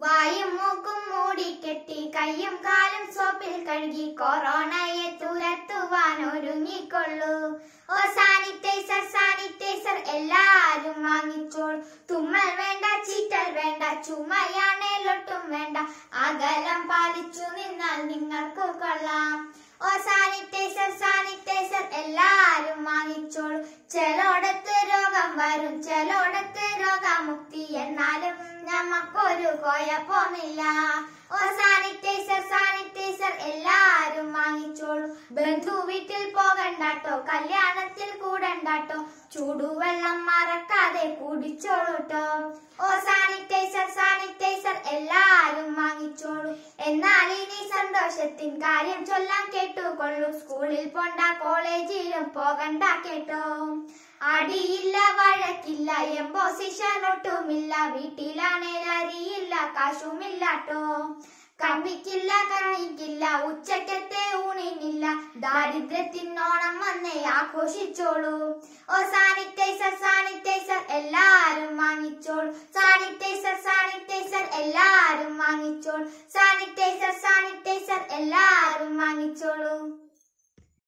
വായും മൂക്കും മൂടിക്കെട്ടി കയ്യും കാലും സോപ്പിൽ കഴുകി കൊറോണയെ തുരത്തുവാൻ ഒരുങ്ങിക്കൊള്ളൂ ഓ സാനിറ്റൈസർ സാനിറ്റൈസർ എല്ലാരും വാങ്ങിച്ചോൾ തുമ്മൽ വേണ്ട ചീറ്റൽ വേണ്ട ചുമയാണേലൊട്ടും വേണ്ട അകലം പാലിച്ചു നിന്നാൽ നിങ്ങൾക്ക് കൊള്ളാം ഓ സാനിറ്റൈസർ സാനിറ്റൈസർ എല്ലാരും വാങ്ങിച്ചോൾ ചെലോടത്ത് രോഗം വരും ചെലോടത്ത് രോഗമുക്തി നമുക്കൊരു കുഴപ്പമില്ല ഓ സാനിറ്റൈസർ സാനിറ്റൈസർ എല്ലാരും വാങ്ങിച്ചോളൂ ബന്ധു വീട്ടിൽ പോകണ്ടാട്ടോ കല്യാണത്തിൽ കൂടണ്ടാട്ടോ ചൂടുവെള്ളം മറക്കാതെ കുടിച്ചോളൂട്ടോ ഓ സാനിറ്റൈസർ സാനിറ്റൈസർ എല്ലാരും വാങ്ങിച്ചോളൂ എന്നാൽ ഇനി സന്തോഷത്തിൻ കാര്യം ചൊല്ലാൻ കേട്ടുകൊള്ളൂ സ്കൂളിൽ പോണ്ട കോളേജിലും പോകണ്ട കേട്ടോ അടിയില്ല വഴക്കില്ല എംബോസിഷനൊട്ടുമില്ല വീട്ടിലാണേൽ അരിയില്ല കാശുമില്ലാട്ടോ കമ്പിക്കില്ല കണിക്കില്ല ഉച്ചക്കത്തെ ഊണിനില്ല ദാരിദ്ര്യത്തിനോണം വന്നേ ആഘോഷിച്ചോളൂ ഓ സാനിറ്റൈസർ സാനിറ്റൈസർ എല്ലാരും വാങ്ങിച്ചോൾ സാനിറ്റൈസർ സാനിറ്റൈസർ എല്ലാരും വാങ്ങിച്ചോൾ സാനിറ്റൈസർ സാനിറ്റൈസർ എല്ലാരും വാങ്ങിച്ചോളൂ